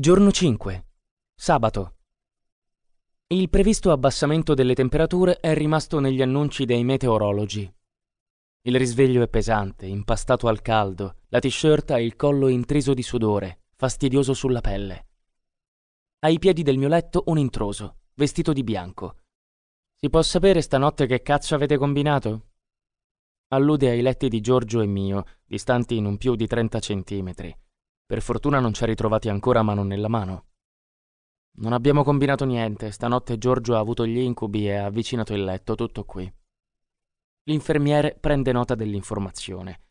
Giorno 5. Sabato. Il previsto abbassamento delle temperature è rimasto negli annunci dei meteorologi. Il risveglio è pesante, impastato al caldo, la t-shirt ha il collo intriso di sudore, fastidioso sulla pelle. Ai piedi del mio letto un introso, vestito di bianco. Si può sapere stanotte che cazzo avete combinato? Allude ai letti di Giorgio e mio, distanti in un più di 30 centimetri. Per fortuna non ci ha ritrovati ancora mano nella mano. Non abbiamo combinato niente, stanotte Giorgio ha avuto gli incubi e ha avvicinato il letto, tutto qui. L'infermiere prende nota dell'informazione.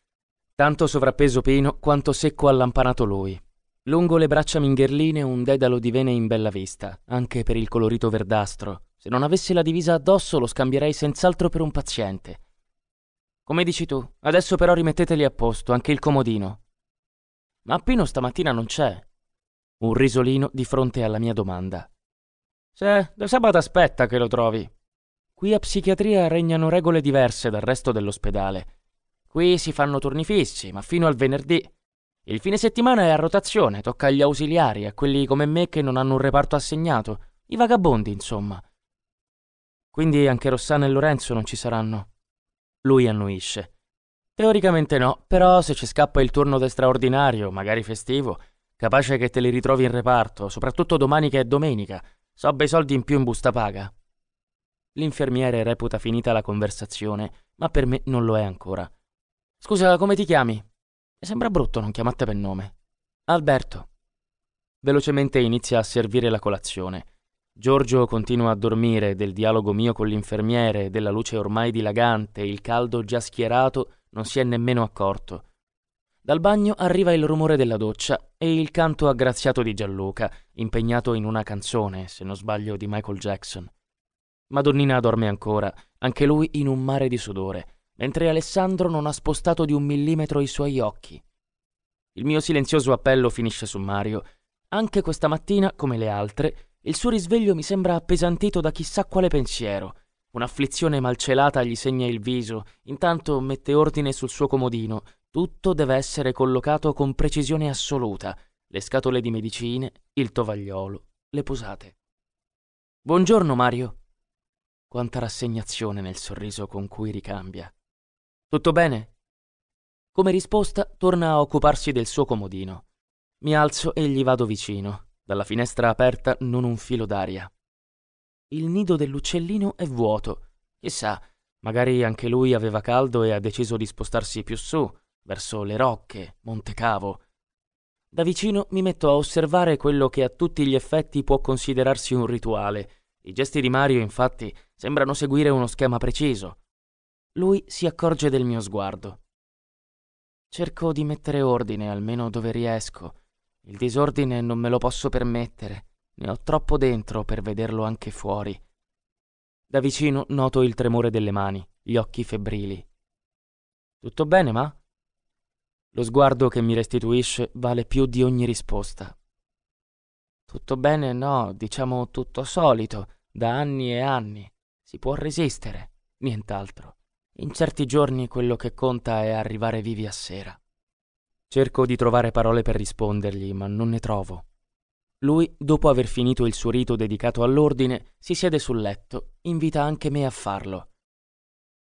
Tanto sovrappeso Pino quanto secco allampanato lui. Lungo le braccia mingherline un dedalo di vene in bella vista, anche per il colorito verdastro. Se non avessi la divisa addosso lo scambierei senz'altro per un paziente. Come dici tu, adesso però rimetteteli a posto, anche il comodino. Ma Pino stamattina non c'è. Un risolino di fronte alla mia domanda. Se, da sabato aspetta che lo trovi. Qui a psichiatria regnano regole diverse dal resto dell'ospedale. Qui si fanno turni fissi, ma fino al venerdì. Il fine settimana è a rotazione, tocca agli ausiliari, a quelli come me che non hanno un reparto assegnato, i vagabondi, insomma. Quindi anche Rossana e Lorenzo non ci saranno. Lui annuisce. Teoricamente no, però se ci scappa il turno de straordinario, magari festivo, capace che te li ritrovi in reparto, soprattutto domani che è domenica, so bei soldi in più in busta paga. L'infermiere reputa finita la conversazione, ma per me non lo è ancora. Scusa, come ti chiami? Mi sembra brutto non chiamarti per nome. Alberto. Velocemente inizia a servire la colazione. Giorgio continua a dormire del dialogo mio con l'infermiere, della luce ormai dilagante, il caldo già schierato non si è nemmeno accorto. Dal bagno arriva il rumore della doccia e il canto aggraziato di Gianluca, impegnato in una canzone, se non sbaglio, di Michael Jackson. Madonnina dorme ancora, anche lui in un mare di sudore, mentre Alessandro non ha spostato di un millimetro i suoi occhi. Il mio silenzioso appello finisce su Mario. Anche questa mattina, come le altre, il suo risveglio mi sembra appesantito da chissà quale pensiero. Un'afflizione malcelata gli segna il viso, intanto mette ordine sul suo comodino. Tutto deve essere collocato con precisione assoluta. Le scatole di medicine, il tovagliolo, le posate. Buongiorno Mario. Quanta rassegnazione nel sorriso con cui ricambia. Tutto bene? Come risposta torna a occuparsi del suo comodino. Mi alzo e gli vado vicino. Dalla finestra aperta non un filo d'aria. Il nido dell'uccellino è vuoto. Chissà, magari anche lui aveva caldo e ha deciso di spostarsi più su, verso le rocche, Montecavo. Da vicino mi metto a osservare quello che a tutti gli effetti può considerarsi un rituale. I gesti di Mario, infatti, sembrano seguire uno schema preciso. Lui si accorge del mio sguardo. Cerco di mettere ordine, almeno dove riesco. Il disordine non me lo posso permettere. Ne ho troppo dentro per vederlo anche fuori. Da vicino noto il tremore delle mani, gli occhi febbrili. Tutto bene, ma? Lo sguardo che mi restituisce vale più di ogni risposta. Tutto bene, no, diciamo tutto solito, da anni e anni. Si può resistere, nient'altro. In certi giorni quello che conta è arrivare vivi a sera. Cerco di trovare parole per rispondergli, ma non ne trovo. Lui, dopo aver finito il suo rito dedicato all'ordine, si siede sul letto, invita anche me a farlo.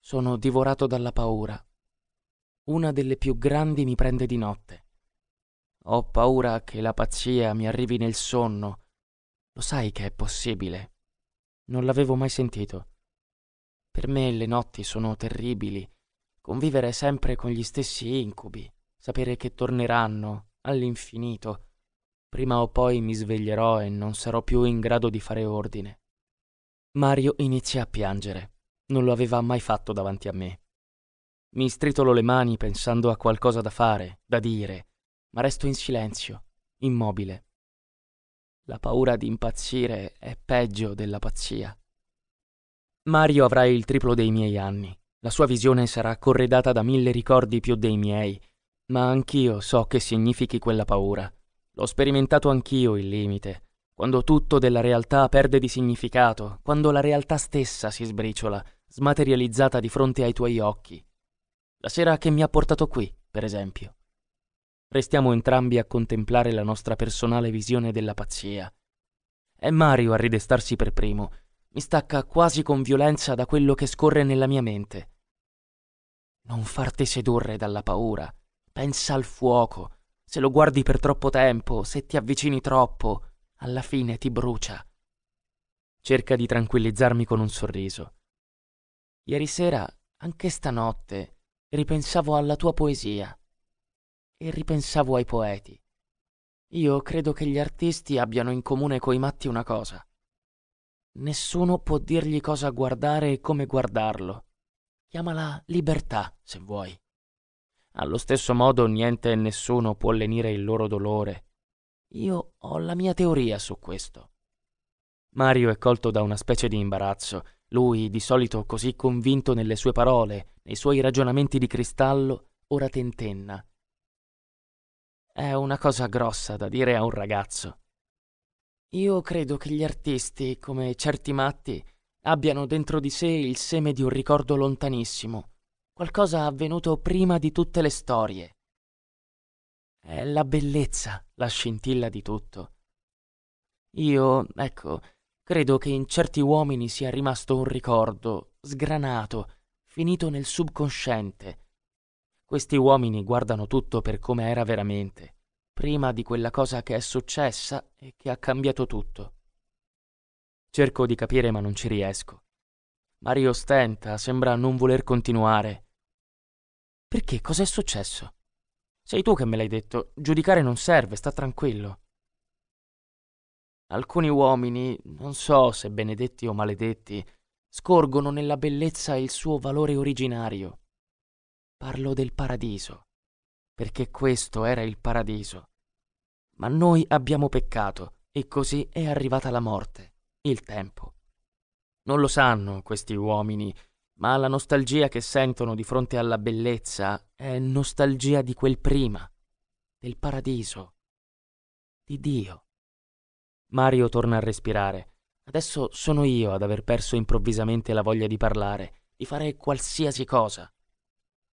Sono divorato dalla paura. Una delle più grandi mi prende di notte. Ho paura che la pazzia mi arrivi nel sonno. Lo sai che è possibile. Non l'avevo mai sentito. Per me le notti sono terribili. Convivere sempre con gli stessi incubi, sapere che torneranno all'infinito Prima o poi mi sveglierò e non sarò più in grado di fare ordine. Mario inizia a piangere. Non lo aveva mai fatto davanti a me. Mi stritolo le mani pensando a qualcosa da fare, da dire, ma resto in silenzio, immobile. La paura di impazzire è peggio della pazzia. Mario avrà il triplo dei miei anni. La sua visione sarà corredata da mille ricordi più dei miei, ma anch'io so che significhi quella paura. L'ho sperimentato anch'io il limite, quando tutto della realtà perde di significato, quando la realtà stessa si sbriciola, smaterializzata di fronte ai tuoi occhi. La sera che mi ha portato qui, per esempio. Restiamo entrambi a contemplare la nostra personale visione della pazzia. È Mario a ridestarsi per primo. Mi stacca quasi con violenza da quello che scorre nella mia mente. Non farti sedurre dalla paura. Pensa al fuoco, se lo guardi per troppo tempo, se ti avvicini troppo, alla fine ti brucia. Cerca di tranquillizzarmi con un sorriso. Ieri sera, anche stanotte, ripensavo alla tua poesia e ripensavo ai poeti. Io credo che gli artisti abbiano in comune coi matti una cosa. Nessuno può dirgli cosa guardare e come guardarlo. Chiamala libertà, se vuoi. Allo stesso modo niente e nessuno può lenire il loro dolore. Io ho la mia teoria su questo. Mario è colto da una specie di imbarazzo. Lui, di solito così convinto nelle sue parole, nei suoi ragionamenti di cristallo, ora tentenna. È una cosa grossa da dire a un ragazzo. Io credo che gli artisti, come certi matti, abbiano dentro di sé il seme di un ricordo lontanissimo qualcosa avvenuto prima di tutte le storie. È la bellezza, la scintilla di tutto. Io, ecco, credo che in certi uomini sia rimasto un ricordo, sgranato, finito nel subconsciente. Questi uomini guardano tutto per come era veramente, prima di quella cosa che è successa e che ha cambiato tutto. Cerco di capire ma non ci riesco. Mario stenta, sembra non voler continuare. Perché? Cos'è successo? Sei tu che me l'hai detto. Giudicare non serve, sta tranquillo. Alcuni uomini, non so se benedetti o maledetti, scorgono nella bellezza il suo valore originario. Parlo del paradiso, perché questo era il paradiso. Ma noi abbiamo peccato e così è arrivata la morte, il tempo. Non lo sanno questi uomini ma la nostalgia che sentono di fronte alla bellezza è nostalgia di quel prima, del paradiso, di Dio. Mario torna a respirare. Adesso sono io ad aver perso improvvisamente la voglia di parlare, di fare qualsiasi cosa.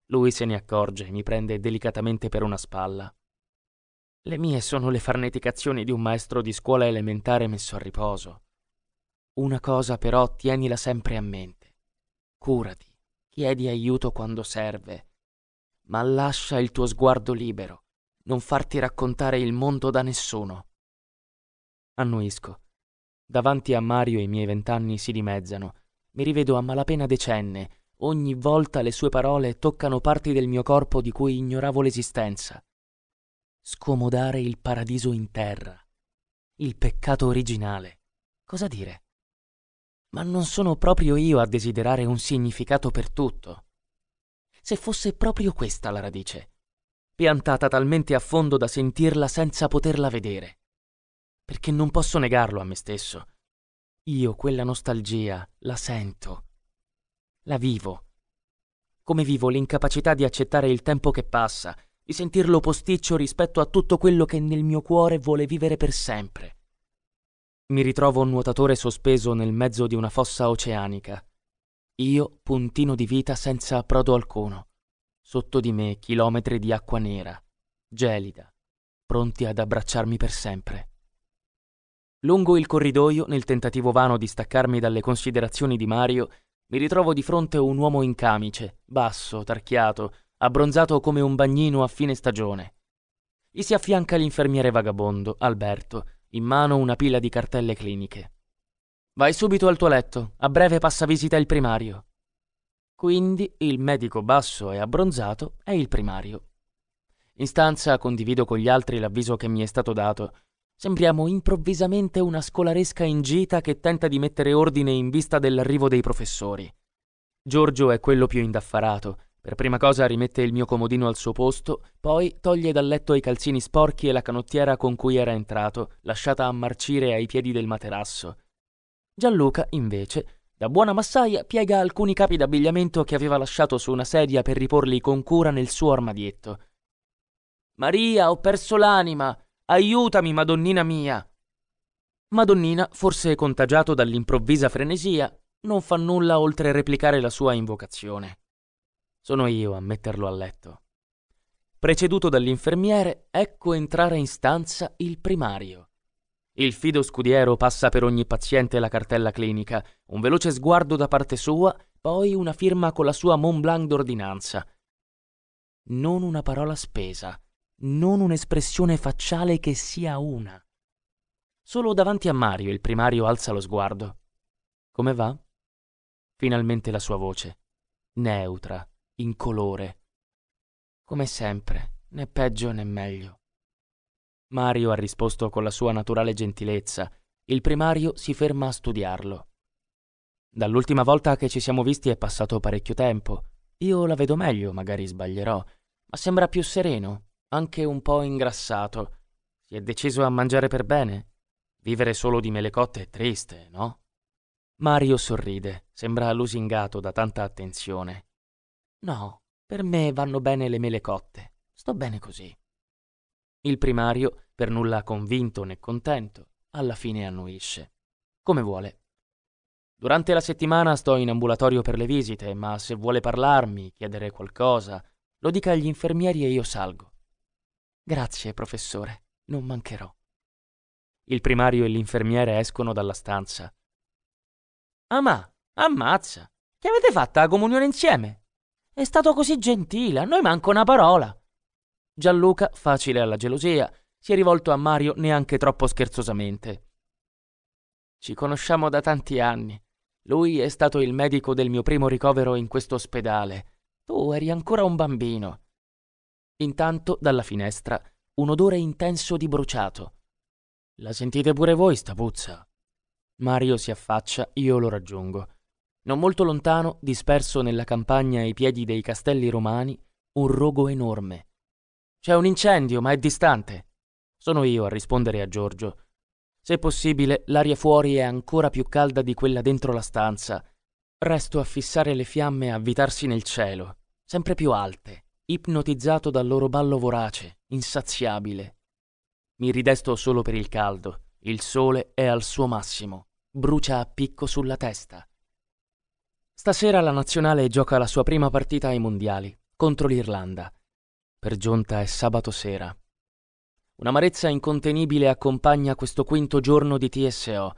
Lui se ne accorge, e mi prende delicatamente per una spalla. Le mie sono le farneticazioni di un maestro di scuola elementare messo a riposo. Una cosa però tienila sempre a mente. Curati, chiedi aiuto quando serve, ma lascia il tuo sguardo libero, non farti raccontare il mondo da nessuno. Annuisco. Davanti a Mario i miei vent'anni si dimezzano, mi rivedo a malapena decenne, ogni volta le sue parole toccano parti del mio corpo di cui ignoravo l'esistenza. Scomodare il paradiso in terra, il peccato originale. Cosa dire? Ma non sono proprio io a desiderare un significato per tutto. Se fosse proprio questa la radice, piantata talmente a fondo da sentirla senza poterla vedere. Perché non posso negarlo a me stesso. Io quella nostalgia la sento, la vivo. Come vivo l'incapacità di accettare il tempo che passa, di sentirlo posticcio rispetto a tutto quello che nel mio cuore vuole vivere per sempre. Mi ritrovo un nuotatore sospeso nel mezzo di una fossa oceanica. Io, puntino di vita senza approdo alcuno. Sotto di me chilometri di acqua nera, gelida, pronti ad abbracciarmi per sempre. Lungo il corridoio, nel tentativo vano di staccarmi dalle considerazioni di Mario, mi ritrovo di fronte un uomo in camice, basso, tarchiato, abbronzato come un bagnino a fine stagione. Gli si affianca l'infermiere vagabondo, Alberto, in mano una pila di cartelle cliniche. Vai subito al tuo letto, a breve passa visita il primario. Quindi il medico basso e abbronzato è il primario. In stanza condivido con gli altri l'avviso che mi è stato dato. Sembriamo improvvisamente una scolaresca in gita che tenta di mettere ordine in vista dell'arrivo dei professori. Giorgio è quello più indaffarato, per prima cosa rimette il mio comodino al suo posto, poi toglie dal letto i calzini sporchi e la canottiera con cui era entrato, lasciata a marcire ai piedi del materasso. Gianluca, invece, da buona massaia piega alcuni capi d'abbigliamento che aveva lasciato su una sedia per riporli con cura nel suo armadietto. Maria, ho perso l'anima! Aiutami, Madonnina mia! Madonnina, forse contagiato dall'improvvisa frenesia, non fa nulla oltre replicare la sua invocazione. Sono io a metterlo a letto. Preceduto dall'infermiere, ecco entrare in stanza il primario. Il fido scudiero passa per ogni paziente la cartella clinica, un veloce sguardo da parte sua, poi una firma con la sua Mont Blanc d'ordinanza. Non una parola spesa, non un'espressione facciale che sia una. Solo davanti a Mario il primario alza lo sguardo. Come va? Finalmente la sua voce, neutra, incolore. Come sempre, né peggio né meglio. Mario ha risposto con la sua naturale gentilezza. Il primario si ferma a studiarlo. Dall'ultima volta che ci siamo visti è passato parecchio tempo. Io la vedo meglio, magari sbaglierò, ma sembra più sereno, anche un po' ingrassato. Si è deciso a mangiare per bene. Vivere solo di mele cotte è triste, no? Mario sorride, sembra lusingato da tanta attenzione. No, per me vanno bene le mele cotte. Sto bene così. Il primario, per nulla convinto né contento, alla fine annuisce. Come vuole. Durante la settimana sto in ambulatorio per le visite, ma se vuole parlarmi, chiedere qualcosa, lo dica agli infermieri e io salgo. Grazie, professore, non mancherò. Il primario e l'infermiere escono dalla stanza. Ah ma, ammazza! Che avete fatta la comunione insieme? È stato così gentile, a noi manca una parola. Gianluca, facile alla gelosia, si è rivolto a Mario neanche troppo scherzosamente. Ci conosciamo da tanti anni. Lui è stato il medico del mio primo ricovero in questo ospedale. Tu eri ancora un bambino. Intanto, dalla finestra, un odore intenso di bruciato. La sentite pure voi sta puzza? Mario si affaccia, io lo raggiungo. Non molto lontano, disperso nella campagna ai piedi dei castelli romani, un rogo enorme. C'è un incendio, ma è distante. Sono io a rispondere a Giorgio. Se possibile, l'aria fuori è ancora più calda di quella dentro la stanza. Resto a fissare le fiamme avvitarsi nel cielo, sempre più alte, ipnotizzato dal loro ballo vorace, insaziabile. Mi ridesto solo per il caldo. Il sole è al suo massimo. Brucia a picco sulla testa. Stasera la nazionale gioca la sua prima partita ai mondiali, contro l'Irlanda. Per giunta è sabato sera. Un'amarezza incontenibile accompagna questo quinto giorno di TSO.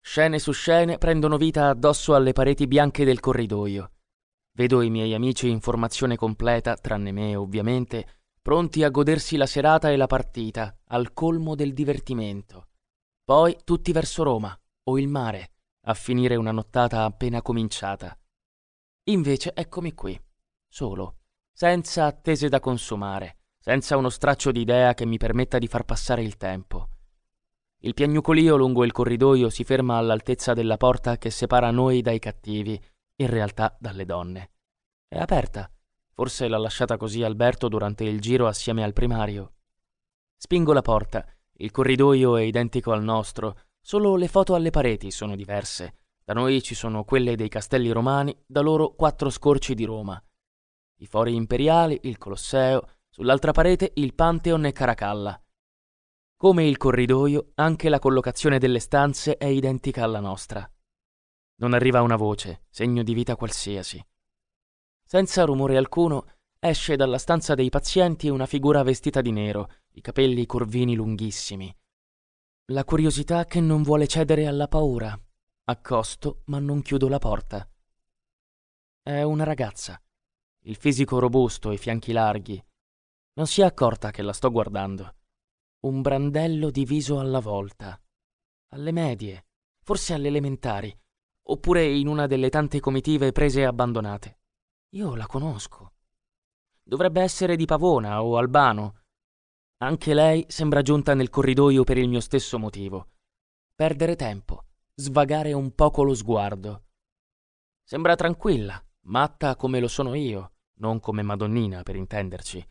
Scene su scene prendono vita addosso alle pareti bianche del corridoio. Vedo i miei amici in formazione completa, tranne me ovviamente, pronti a godersi la serata e la partita, al colmo del divertimento. Poi tutti verso Roma, o il mare, a finire una nottata appena cominciata. Invece eccomi qui, solo, senza attese da consumare, senza uno straccio di idea che mi permetta di far passare il tempo. Il piagnucolio lungo il corridoio si ferma all'altezza della porta che separa noi dai cattivi, in realtà dalle donne. È aperta. Forse l'ha lasciata così Alberto durante il giro assieme al primario. Spingo la porta. Il corridoio è identico al nostro, Solo le foto alle pareti sono diverse. Da noi ci sono quelle dei castelli romani, da loro quattro scorci di Roma. I fori imperiali, il Colosseo, sull'altra parete il Pantheon e Caracalla. Come il corridoio, anche la collocazione delle stanze è identica alla nostra. Non arriva una voce, segno di vita qualsiasi. Senza rumore alcuno, esce dalla stanza dei pazienti una figura vestita di nero, i capelli corvini lunghissimi, la curiosità che non vuole cedere alla paura. Accosto, ma non chiudo la porta. È una ragazza. Il fisico robusto, i fianchi larghi. Non si è accorta che la sto guardando. Un brandello diviso alla volta. Alle medie, forse alle elementari, oppure in una delle tante comitive prese e abbandonate. Io la conosco. Dovrebbe essere di Pavona o Albano, anche lei sembra giunta nel corridoio per il mio stesso motivo. Perdere tempo, svagare un poco lo sguardo. Sembra tranquilla, matta come lo sono io, non come Madonnina per intenderci.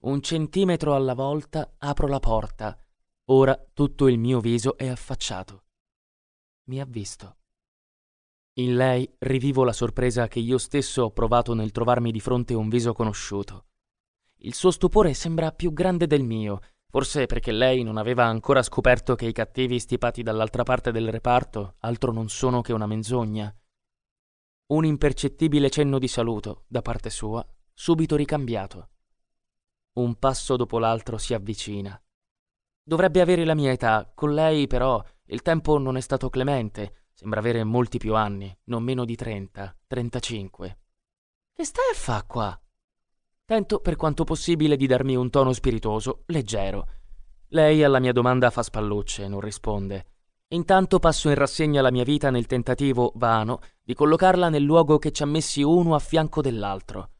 Un centimetro alla volta apro la porta. Ora tutto il mio viso è affacciato. Mi ha visto. In lei rivivo la sorpresa che io stesso ho provato nel trovarmi di fronte un viso conosciuto. Il suo stupore sembra più grande del mio, forse perché lei non aveva ancora scoperto che i cattivi stipati dall'altra parte del reparto altro non sono che una menzogna. Un impercettibile cenno di saluto, da parte sua, subito ricambiato. Un passo dopo l'altro si avvicina. Dovrebbe avere la mia età, con lei però il tempo non è stato clemente, sembra avere molti più anni, non meno di 30, 35. Che stai a fa qua? Tento per quanto possibile di darmi un tono spiritoso, leggero. Lei alla mia domanda fa spallucce, non risponde. Intanto passo in rassegna la mia vita nel tentativo, vano, di collocarla nel luogo che ci ha messi uno a fianco dell'altro.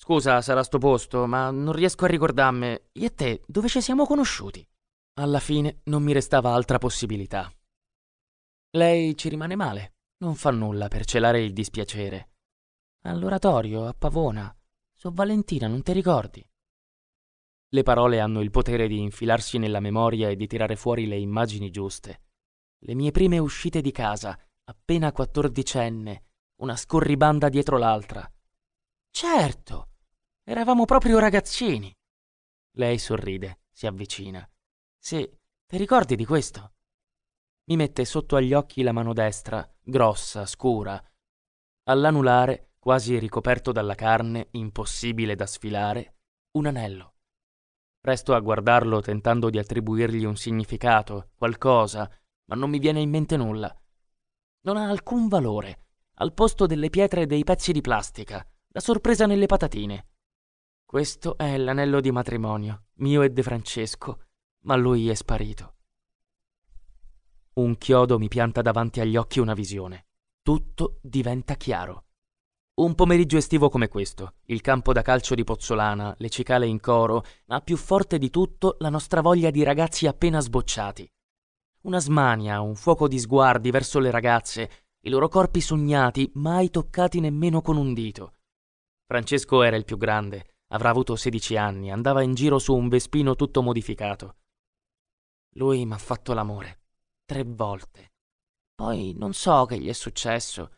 Scusa, sarà sto posto, ma non riesco a ricordarmi. Io e te, dove ci siamo conosciuti? Alla fine non mi restava altra possibilità. Lei ci rimane male, non fa nulla per celare il dispiacere. All'oratorio, a Pavona. So Valentina, non ti ricordi? Le parole hanno il potere di infilarsi nella memoria e di tirare fuori le immagini giuste. Le mie prime uscite di casa, appena quattordicenne, una scorribanda dietro l'altra. Certo, eravamo proprio ragazzini. Lei sorride, si avvicina. Sì, ti ricordi di questo? Mi mette sotto agli occhi la mano destra, grossa, scura. All'anulare quasi ricoperto dalla carne, impossibile da sfilare, un anello. Resto a guardarlo tentando di attribuirgli un significato, qualcosa, ma non mi viene in mente nulla. Non ha alcun valore. Al posto delle pietre e dei pezzi di plastica, la sorpresa nelle patatine. Questo è l'anello di matrimonio, mio e De Francesco, ma lui è sparito. Un chiodo mi pianta davanti agli occhi una visione. Tutto diventa chiaro. Un pomeriggio estivo come questo, il campo da calcio di Pozzolana, le cicale in coro, ma più forte di tutto la nostra voglia di ragazzi appena sbocciati. Una smania, un fuoco di sguardi verso le ragazze, i loro corpi sognati, mai toccati nemmeno con un dito. Francesco era il più grande, avrà avuto 16 anni, andava in giro su un vespino tutto modificato. Lui m'ha fatto l'amore. Tre volte. Poi non so che gli è successo.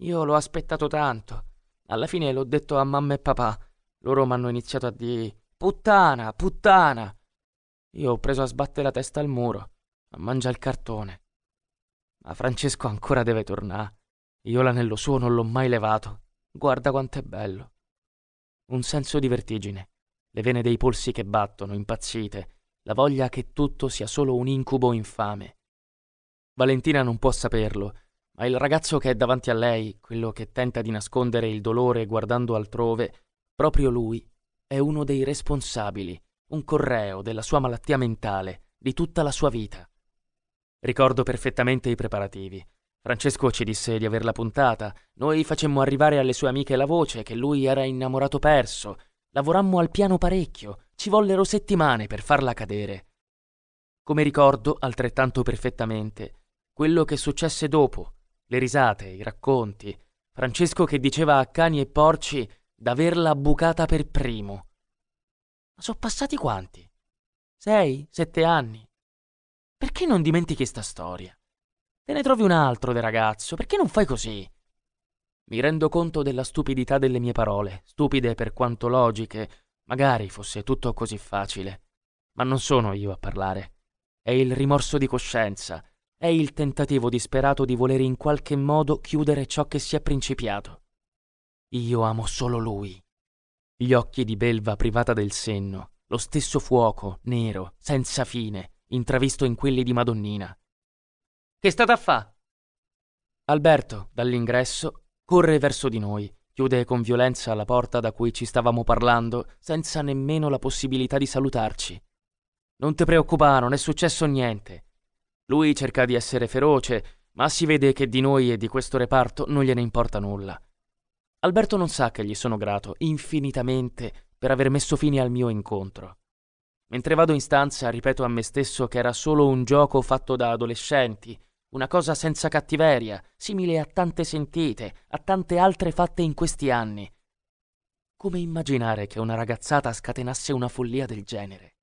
Io l'ho aspettato tanto. Alla fine l'ho detto a mamma e papà. Loro mi hanno iniziato a dire puttana, puttana. Io ho preso a sbattere la testa al muro, a mangiare il cartone. Ma Francesco ancora deve tornare. Io l'anello suo non l'ho mai levato. Guarda quanto è bello. Un senso di vertigine, le vene dei polsi che battono, impazzite, la voglia che tutto sia solo un incubo infame. Valentina non può saperlo, ma il ragazzo che è davanti a lei, quello che tenta di nascondere il dolore guardando altrove, proprio lui, è uno dei responsabili, un correo della sua malattia mentale, di tutta la sua vita. Ricordo perfettamente i preparativi. Francesco ci disse di averla puntata, noi facemmo arrivare alle sue amiche la voce che lui era innamorato perso, lavorammo al piano parecchio, ci vollero settimane per farla cadere. Come ricordo altrettanto perfettamente quello che successe dopo, le risate, i racconti. Francesco che diceva a cani e porci d'averla bucata per primo. Ma sono passati quanti? Sei, sette anni. Perché non dimentichi sta storia? Te ne trovi un altro del ragazzo, perché non fai così? Mi rendo conto della stupidità delle mie parole, stupide per quanto logiche, magari fosse tutto così facile. Ma non sono io a parlare. È il rimorso di coscienza, è il tentativo disperato di volere in qualche modo chiudere ciò che si è principiato. Io amo solo lui. Gli occhi di Belva privata del senno, lo stesso fuoco, nero, senza fine, intravisto in quelli di Madonnina. Che state a fa? Alberto, dall'ingresso, corre verso di noi, chiude con violenza la porta da cui ci stavamo parlando, senza nemmeno la possibilità di salutarci. Non ti preoccupare, non è successo niente. Lui cerca di essere feroce, ma si vede che di noi e di questo reparto non gliene importa nulla. Alberto non sa che gli sono grato infinitamente per aver messo fine al mio incontro. Mentre vado in stanza ripeto a me stesso che era solo un gioco fatto da adolescenti, una cosa senza cattiveria, simile a tante sentite, a tante altre fatte in questi anni. Come immaginare che una ragazzata scatenasse una follia del genere?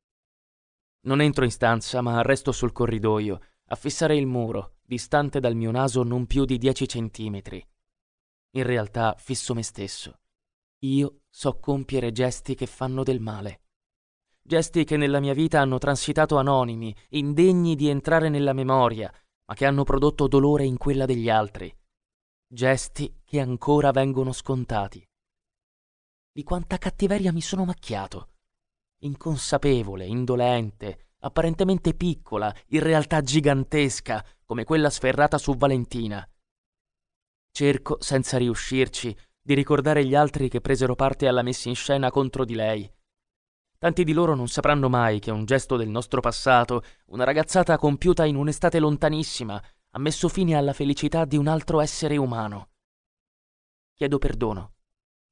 Non entro in stanza, ma resto sul corridoio a fissare il muro, distante dal mio naso non più di dieci centimetri. In realtà fisso me stesso. Io so compiere gesti che fanno del male. Gesti che nella mia vita hanno transitato anonimi, indegni di entrare nella memoria, ma che hanno prodotto dolore in quella degli altri. Gesti che ancora vengono scontati. Di quanta cattiveria mi sono macchiato. Inconsapevole, indolente, apparentemente piccola, in realtà gigantesca, come quella sferrata su Valentina. Cerco, senza riuscirci, di ricordare gli altri che presero parte alla messa in scena contro di lei. Tanti di loro non sapranno mai che un gesto del nostro passato, una ragazzata compiuta in un'estate lontanissima, ha messo fine alla felicità di un altro essere umano. Chiedo perdono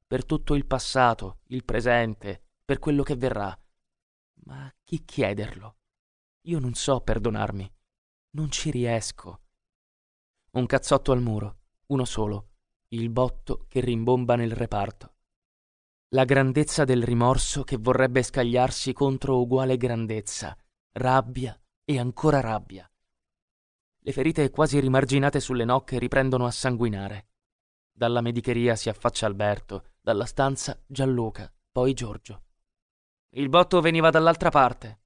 per tutto il passato, il presente, per quello che verrà. Ma a chi chiederlo? Io non so perdonarmi. Non ci riesco. Un cazzotto al muro, uno solo, il botto che rimbomba nel reparto. La grandezza del rimorso che vorrebbe scagliarsi contro uguale grandezza, rabbia e ancora rabbia. Le ferite quasi rimarginate sulle nocche riprendono a sanguinare. Dalla medicheria si affaccia Alberto, dalla stanza Gianluca, poi Giorgio. Il botto veniva dall'altra parte,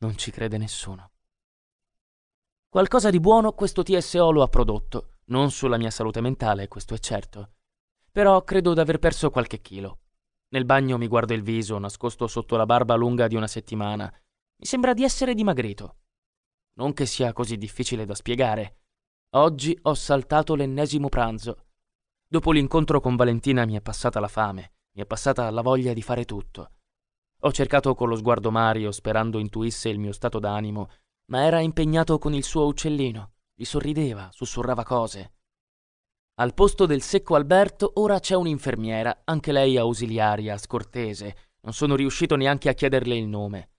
non ci crede nessuno. Qualcosa di buono questo TSO lo ha prodotto, non sulla mia salute mentale, questo è certo. Però credo d'aver perso qualche chilo. Nel bagno mi guardo il viso, nascosto sotto la barba lunga di una settimana. Mi sembra di essere dimagrito. Non che sia così difficile da spiegare. Oggi ho saltato l'ennesimo pranzo. Dopo l'incontro con Valentina mi è passata la fame, mi è passata la voglia di fare tutto. Ho cercato con lo sguardo Mario, sperando intuisse il mio stato d'animo, ma era impegnato con il suo uccellino. Gli sorrideva, sussurrava cose. Al posto del secco Alberto ora c'è un'infermiera, anche lei ausiliaria, scortese. Non sono riuscito neanche a chiederle il nome.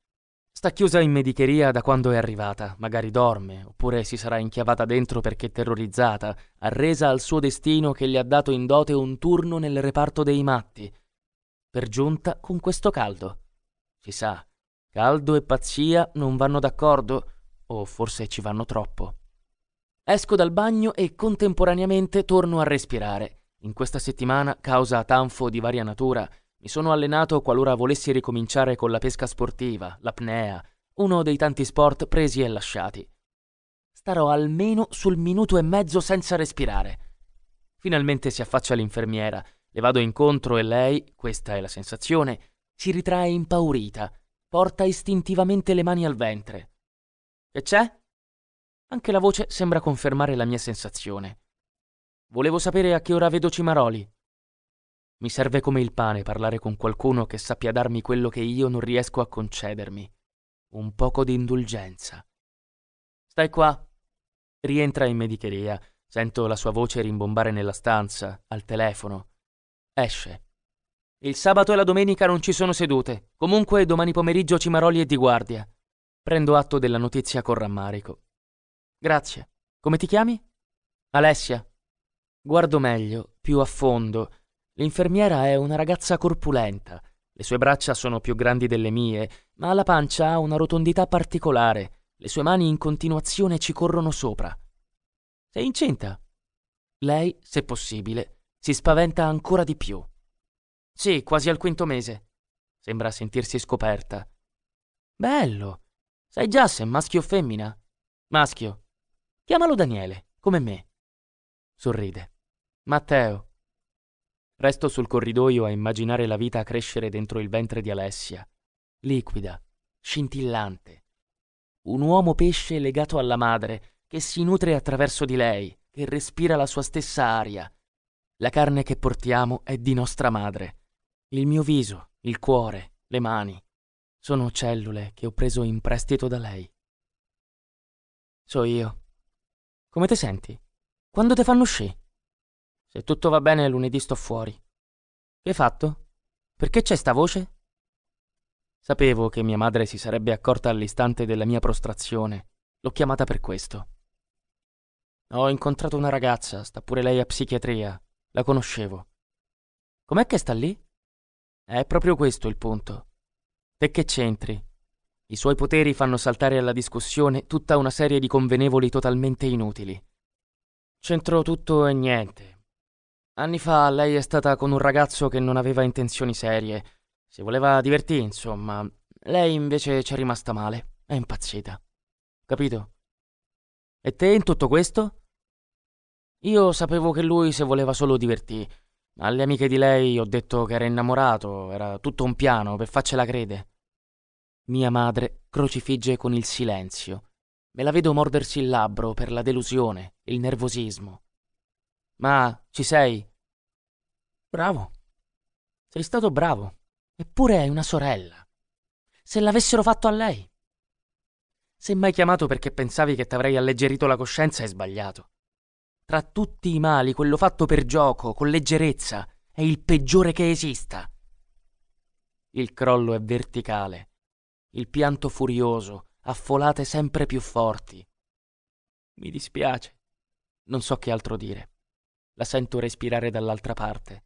Sta chiusa in medicheria da quando è arrivata, magari dorme, oppure si sarà inchiavata dentro perché terrorizzata, arresa al suo destino che le ha dato in dote un turno nel reparto dei matti. Per giunta con questo caldo. Si sa, caldo e pazzia non vanno d'accordo, o forse ci vanno troppo. Esco dal bagno e contemporaneamente torno a respirare. In questa settimana, causa tanfo di varia natura, mi sono allenato qualora volessi ricominciare con la pesca sportiva, l'apnea, uno dei tanti sport presi e lasciati. Starò almeno sul minuto e mezzo senza respirare. Finalmente si affaccia l'infermiera, le vado incontro e lei, questa è la sensazione, si ritrae impaurita, porta istintivamente le mani al ventre. Che c'è? Anche la voce sembra confermare la mia sensazione. Volevo sapere a che ora vedo Cimaroli. Mi serve come il pane parlare con qualcuno che sappia darmi quello che io non riesco a concedermi. Un poco di indulgenza. Stai qua. Rientra in medicheria. Sento la sua voce rimbombare nella stanza, al telefono. Esce. Il sabato e la domenica non ci sono sedute. Comunque domani pomeriggio Cimaroli è di guardia. Prendo atto della notizia con rammarico. Grazie. Come ti chiami? Alessia. Guardo meglio, più a fondo. L'infermiera è una ragazza corpulenta. Le sue braccia sono più grandi delle mie, ma la pancia ha una rotondità particolare. Le sue mani in continuazione ci corrono sopra. Sei incinta? Lei, se possibile, si spaventa ancora di più. Sì, quasi al quinto mese. Sembra sentirsi scoperta. Bello. Sai già se è maschio o femmina? Maschio. Chiamalo Daniele, come me. Sorride. Matteo. Resto sul corridoio a immaginare la vita crescere dentro il ventre di Alessia, liquida, scintillante. Un uomo pesce legato alla madre, che si nutre attraverso di lei, che respira la sua stessa aria. La carne che portiamo è di nostra madre. Il mio viso, il cuore, le mani sono cellule che ho preso in prestito da lei. So io. Come ti senti? Quando te fanno sci? Se tutto va bene, lunedì sto fuori. Che hai fatto? Perché c'è sta voce? Sapevo che mia madre si sarebbe accorta all'istante della mia prostrazione. L'ho chiamata per questo. Ho incontrato una ragazza, sta pure lei a psichiatria. La conoscevo. Com'è che sta lì? È proprio questo il punto. Te che c'entri? I suoi poteri fanno saltare alla discussione tutta una serie di convenevoli totalmente inutili. C'entro tutto e niente. Anni fa lei è stata con un ragazzo che non aveva intenzioni serie. Si voleva divertire, insomma. Lei invece c'è rimasta male. È impazzita. Capito? E te in tutto questo? Io sapevo che lui se voleva solo divertire alle amiche di lei ho detto che era innamorato, era tutto un piano, per farcela crede. Mia madre crocifigge con il silenzio. Me la vedo mordersi il labbro per la delusione, il nervosismo. Ma ci sei? Bravo. Sei stato bravo. Eppure hai una sorella. Se l'avessero fatto a lei. Se m'hai chiamato perché pensavi che t'avrei alleggerito la coscienza, hai sbagliato. Tra tutti i mali, quello fatto per gioco, con leggerezza, è il peggiore che esista. Il crollo è verticale, il pianto furioso, affolate sempre più forti. Mi dispiace. Non so che altro dire. La sento respirare dall'altra parte.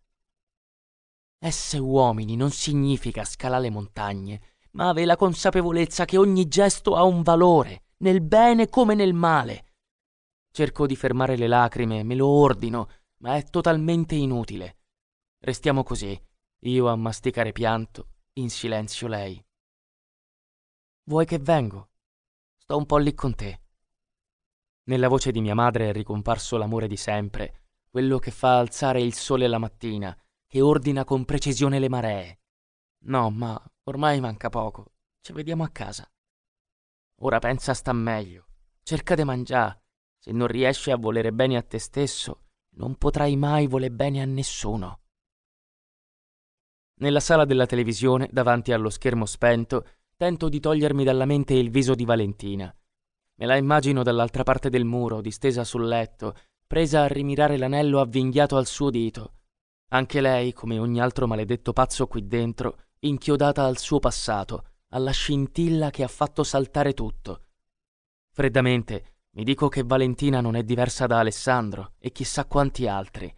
Esse uomini non significa scalare montagne, ma avere la consapevolezza che ogni gesto ha un valore, nel bene come nel male, Cerco di fermare le lacrime, me lo ordino, ma è totalmente inutile. Restiamo così, io a masticare pianto, in silenzio lei. Vuoi che vengo? Sto un po' lì con te. Nella voce di mia madre è ricomparso l'amore di sempre, quello che fa alzare il sole la mattina, che ordina con precisione le maree. No, ma ormai manca poco. Ci vediamo a casa. Ora pensa sta meglio. Cerca di mangiare. Se non riesci a volere bene a te stesso, non potrai mai voler bene a nessuno. Nella sala della televisione, davanti allo schermo spento, tento di togliermi dalla mente il viso di Valentina. Me la immagino dall'altra parte del muro, distesa sul letto, presa a rimirare l'anello avvinghiato al suo dito. Anche lei, come ogni altro maledetto pazzo qui dentro, inchiodata al suo passato, alla scintilla che ha fatto saltare tutto. Freddamente mi dico che Valentina non è diversa da Alessandro e chissà quanti altri.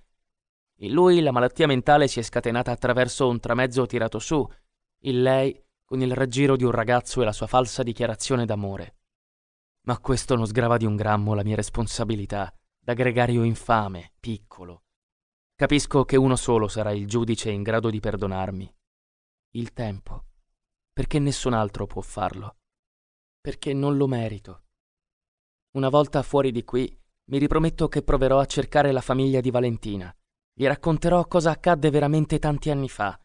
In lui la malattia mentale si è scatenata attraverso un tramezzo tirato su, in lei con il raggiro di un ragazzo e la sua falsa dichiarazione d'amore. Ma questo non sgrava di un grammo la mia responsabilità, da gregario infame, piccolo. Capisco che uno solo sarà il giudice in grado di perdonarmi. Il tempo. Perché nessun altro può farlo. Perché non lo merito. Una volta fuori di qui, mi riprometto che proverò a cercare la famiglia di Valentina. Gli racconterò cosa accadde veramente tanti anni fa.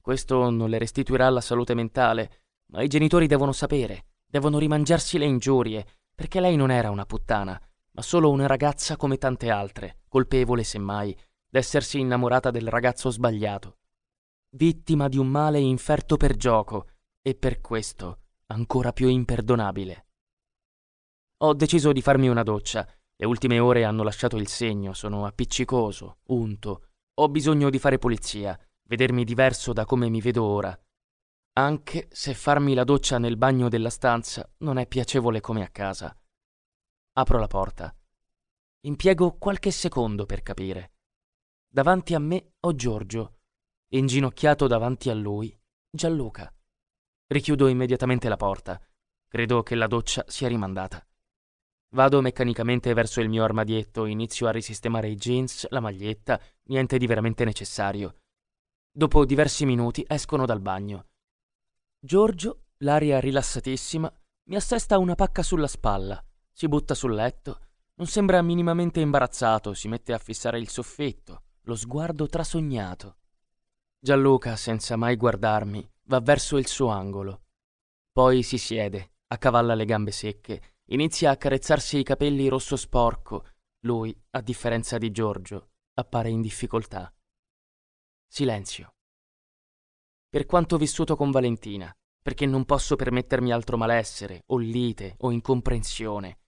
Questo non le restituirà la salute mentale, ma i genitori devono sapere, devono rimangiarsi le ingiurie, perché lei non era una puttana, ma solo una ragazza come tante altre, colpevole semmai d'essersi innamorata del ragazzo sbagliato. Vittima di un male inferto per gioco e per questo ancora più imperdonabile. Ho deciso di farmi una doccia. Le ultime ore hanno lasciato il segno, sono appiccicoso, unto. Ho bisogno di fare pulizia, vedermi diverso da come mi vedo ora. Anche se farmi la doccia nel bagno della stanza non è piacevole come a casa. Apro la porta. Impiego qualche secondo per capire. Davanti a me ho Giorgio, inginocchiato davanti a lui, Gianluca. Richiudo immediatamente la porta. Credo che la doccia sia rimandata. Vado meccanicamente verso il mio armadietto, inizio a risistemare i jeans, la maglietta, niente di veramente necessario. Dopo diversi minuti escono dal bagno. Giorgio, l'aria rilassatissima, mi assesta una pacca sulla spalla, si butta sul letto, non sembra minimamente imbarazzato, si mette a fissare il soffitto, lo sguardo trasognato. Gianluca, senza mai guardarmi, va verso il suo angolo. Poi si siede, accavalla le gambe secche Inizia a carezzarsi i capelli rosso sporco. Lui, a differenza di Giorgio, appare in difficoltà. Silenzio. Per quanto vissuto con Valentina, perché non posso permettermi altro malessere, o lite, o incomprensione,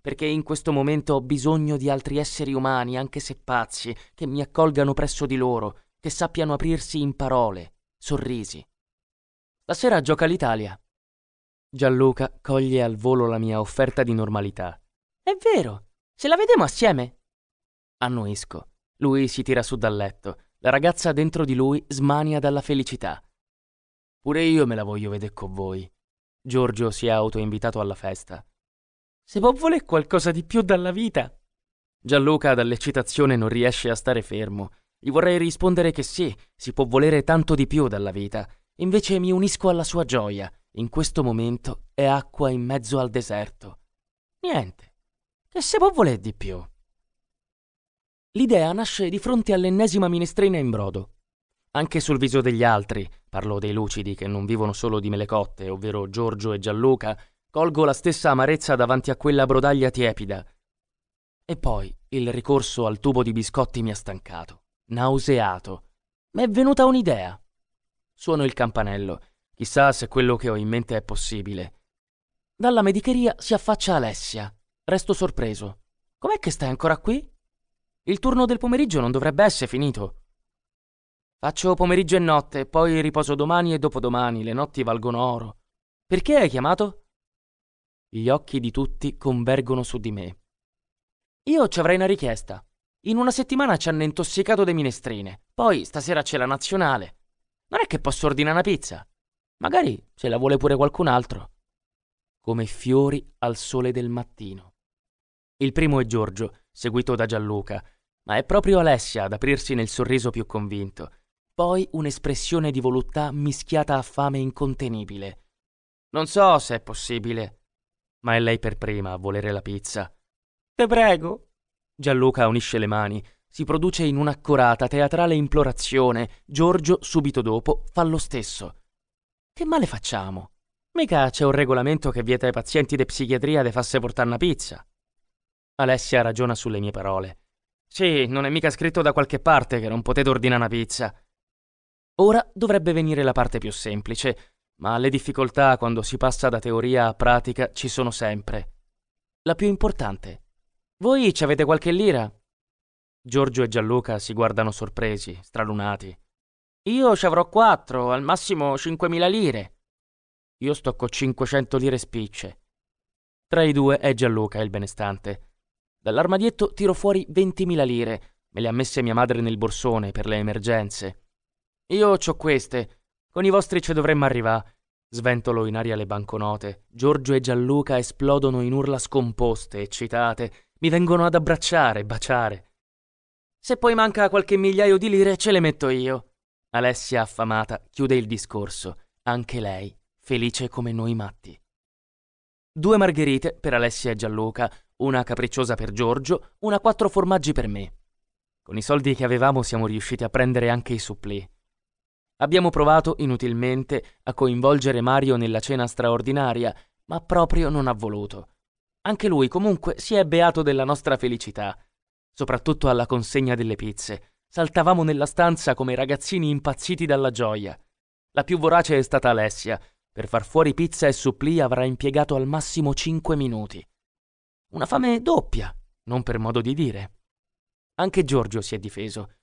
perché in questo momento ho bisogno di altri esseri umani, anche se pazzi, che mi accolgano presso di loro, che sappiano aprirsi in parole, sorrisi. La sera gioca l'Italia, Gianluca coglie al volo la mia offerta di normalità. È vero, ce la vediamo assieme. Annuisco. Lui si tira su dal letto. La ragazza dentro di lui smania dalla felicità. Pure io me la voglio vedere con voi. Giorgio si è autoinvitato alla festa. Se può voler qualcosa di più dalla vita. Gianluca dall'eccitazione non riesce a stare fermo. Gli vorrei rispondere che sì, si può volere tanto di più dalla vita. Invece mi unisco alla sua gioia. In questo momento è acqua in mezzo al deserto. Niente. Che se può voler di più? L'idea nasce di fronte all'ennesima minestrina in brodo. Anche sul viso degli altri, parlo dei lucidi che non vivono solo di mele cotte, ovvero Giorgio e Gianluca, colgo la stessa amarezza davanti a quella brodaglia tiepida. E poi il ricorso al tubo di biscotti mi ha stancato, nauseato. M'è venuta un'idea. Suono il campanello Chissà se quello che ho in mente è possibile. Dalla medicheria si affaccia Alessia. Resto sorpreso. Com'è che stai ancora qui? Il turno del pomeriggio non dovrebbe essere finito. Faccio pomeriggio e notte, poi riposo domani e dopodomani, le notti valgono oro. Perché hai chiamato? Gli occhi di tutti convergono su di me. Io ci avrei una richiesta. In una settimana ci hanno intossicato le minestrine, poi stasera c'è la nazionale. Non è che posso ordinare una pizza? Magari se la vuole pure qualcun altro. Come fiori al sole del mattino. Il primo è Giorgio, seguito da Gianluca, ma è proprio Alessia ad aprirsi nel sorriso più convinto. Poi un'espressione di voluttà mischiata a fame incontenibile. Non so se è possibile, ma è lei per prima a volere la pizza. Te prego. Gianluca unisce le mani, si produce in un'accorata teatrale implorazione. Giorgio, subito dopo, fa lo stesso. Che male facciamo? Mica c'è un regolamento che vieta ai pazienti di psichiatria di farsi portare una pizza. Alessia ragiona sulle mie parole. Sì, non è mica scritto da qualche parte che non potete ordinare una pizza. Ora dovrebbe venire la parte più semplice, ma le difficoltà quando si passa da teoria a pratica ci sono sempre. La più importante. Voi ci avete qualche lira? Giorgio e Gianluca si guardano sorpresi, stralunati. Io ci avrò quattro, al massimo 5.000 lire. Io sto con 500 lire spicce. Tra i due è Gianluca il benestante. Dall'armadietto tiro fuori ventimila lire. Me le ha messe mia madre nel borsone per le emergenze. Io ho queste. Con i vostri ci dovremmo arrivare. Sventolo in aria le banconote. Giorgio e Gianluca esplodono in urla scomposte, eccitate. Mi vengono ad abbracciare, baciare. Se poi manca qualche migliaio di lire, ce le metto io. Alessia affamata chiude il discorso, anche lei, felice come noi matti. Due margherite per Alessia e Gianluca, una capricciosa per Giorgio, una quattro formaggi per me. Con i soldi che avevamo siamo riusciti a prendere anche i supplì. Abbiamo provato inutilmente a coinvolgere Mario nella cena straordinaria, ma proprio non ha voluto. Anche lui comunque si è beato della nostra felicità, soprattutto alla consegna delle pizze, Saltavamo nella stanza come ragazzini impazziti dalla gioia. La più vorace è stata Alessia. Per far fuori pizza e supplì avrà impiegato al massimo cinque minuti. Una fame doppia, non per modo di dire. Anche Giorgio si è difeso.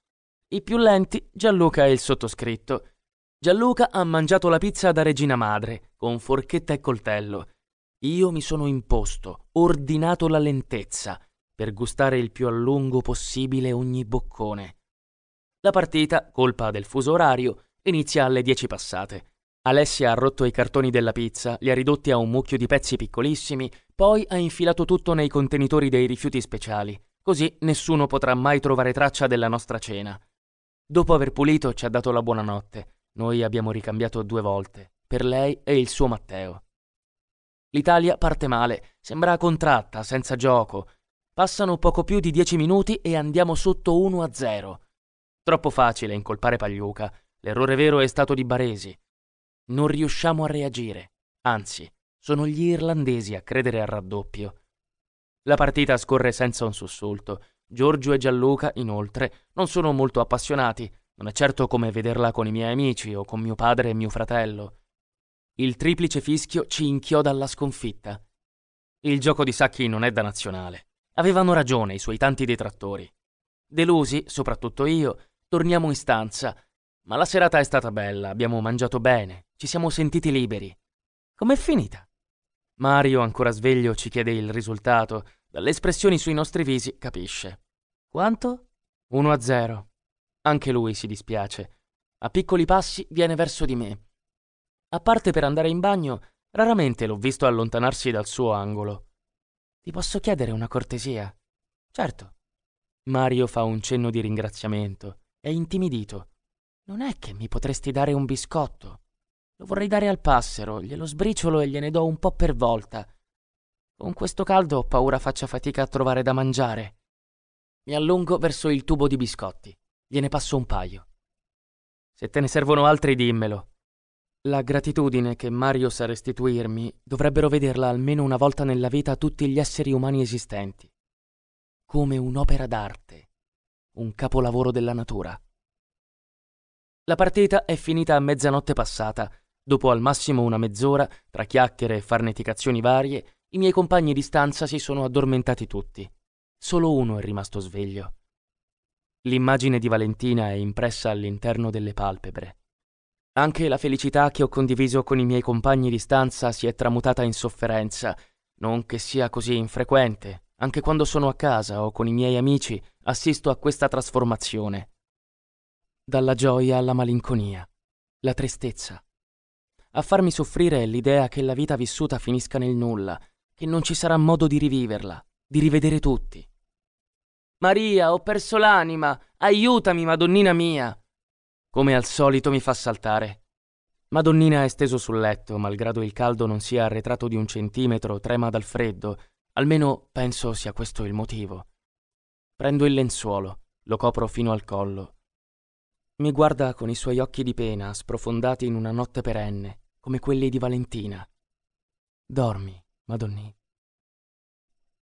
I più lenti, Gianluca e il sottoscritto. Gianluca ha mangiato la pizza da regina madre, con forchetta e coltello. Io mi sono imposto, ordinato la lentezza, per gustare il più a lungo possibile ogni boccone. La partita, colpa del fuso orario, inizia alle 10 passate. Alessia ha rotto i cartoni della pizza, li ha ridotti a un mucchio di pezzi piccolissimi, poi ha infilato tutto nei contenitori dei rifiuti speciali, così nessuno potrà mai trovare traccia della nostra cena. Dopo aver pulito ci ha dato la buonanotte. Noi abbiamo ricambiato due volte, per lei e il suo Matteo. L'Italia parte male, sembra contratta, senza gioco. Passano poco più di dieci minuti e andiamo sotto 1-0. Troppo facile incolpare Pagliuca. L'errore vero è stato di Baresi. Non riusciamo a reagire. Anzi, sono gli irlandesi a credere al raddoppio. La partita scorre senza un sussulto. Giorgio e Gianluca, inoltre, non sono molto appassionati. Non è certo come vederla con i miei amici o con mio padre e mio fratello. Il triplice fischio ci inchioda alla sconfitta. Il gioco di Sacchi non è da nazionale. Avevano ragione i suoi tanti detrattori. Delusi, soprattutto io, Torniamo in stanza. Ma la serata è stata bella, abbiamo mangiato bene, ci siamo sentiti liberi. Com'è finita? Mario, ancora sveglio, ci chiede il risultato. Dalle espressioni sui nostri visi capisce. Quanto? 1 a 0. Anche lui si dispiace. A piccoli passi viene verso di me. A parte per andare in bagno, raramente l'ho visto allontanarsi dal suo angolo. Ti posso chiedere una cortesia? Certo. Mario fa un cenno di ringraziamento. È intimidito. Non è che mi potresti dare un biscotto. Lo vorrei dare al passero, glielo sbriciolo e gliene do un po' per volta. Con questo caldo ho paura faccia fatica a trovare da mangiare. Mi allungo verso il tubo di biscotti. Gliene passo un paio. Se te ne servono altri dimmelo. La gratitudine che Mario sa restituirmi dovrebbero vederla almeno una volta nella vita tutti gli esseri umani esistenti. Come un'opera d'arte un capolavoro della natura. La partita è finita a mezzanotte passata. Dopo al massimo una mezz'ora, tra chiacchiere e farneticazioni varie, i miei compagni di stanza si sono addormentati tutti. Solo uno è rimasto sveglio. L'immagine di Valentina è impressa all'interno delle palpebre. Anche la felicità che ho condiviso con i miei compagni di stanza si è tramutata in sofferenza, non che sia così infrequente, anche quando sono a casa o con i miei amici assisto a questa trasformazione. Dalla gioia alla malinconia, la tristezza. A farmi soffrire è l'idea che la vita vissuta finisca nel nulla, che non ci sarà modo di riviverla, di rivedere tutti. Maria, ho perso l'anima, aiutami, Madonnina mia! Come al solito mi fa saltare. Madonnina è steso sul letto, malgrado il caldo non sia arretrato di un centimetro, trema dal freddo Almeno penso sia questo il motivo. Prendo il lenzuolo, lo copro fino al collo. Mi guarda con i suoi occhi di pena, sprofondati in una notte perenne, come quelli di Valentina. Dormi, Madonnina.